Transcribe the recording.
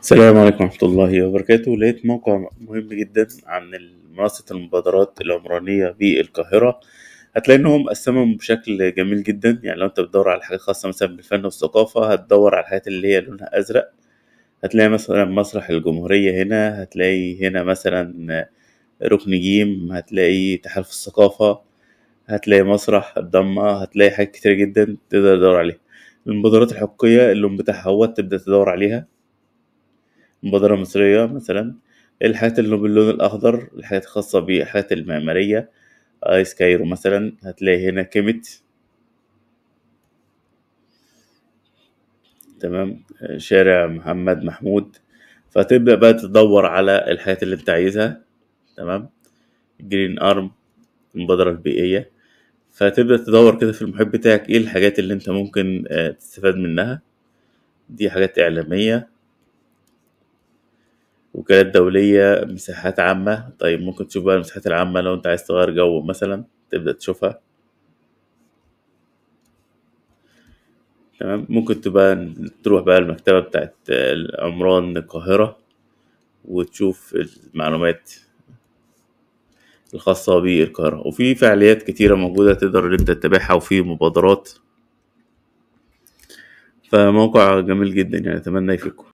السلام عليكم ورحمة الله وبركاته لقيت موقع مهم جدا عن منصة المبادرات العمرانية بالقاهرة هتلاقي انهم قسمهم بشكل جميل جدا يعني لو انت بتدور على حاجة خاصة مثلا بالفن والثقافة هتدور على الحاجات اللي هي لونها ازرق هتلاقي مثلا مسرح الجمهورية هنا هتلاقي هنا مثلا ركن جيم هتلاقي تحالف الثقافة هتلاقي مسرح الضمة هتلاقي حاجات كتير جدا تقدر تدور عليها المبادرات الحقوقية اللون بتاعها هو تبدأ تدور عليها مبادرة مصرية مثلا الحاجات اللي باللون الأخضر الحاجات الخاصة بالحاجات المعمارية آيس كايرو مثلا هتلاقي هنا كيمت تمام شارع محمد محمود فتبدأ بقى تدور على الحاجات اللي انت عايزها تمام جرين ارم المبادرة البيئية فتبدأ تدور كده في المحيط بتاعك ايه الحاجات اللي انت ممكن آه، تستفاد منها دي حاجات إعلامية وكالات دولية مساحات عامة طيب ممكن تشوف بقى المساحات العامة لو انت عايز تغير جو مثلا تبدأ تشوفها تمام ممكن تبقى تروح بقى المكتبة بتاعت عمران القاهرة وتشوف المعلومات الخاصة بالقاهرة وفي فعاليات كتيرة موجودة تقدر ان انت تتابعها وفي مبادرات فموقع جميل جدا يعني اتمنى يفيدكم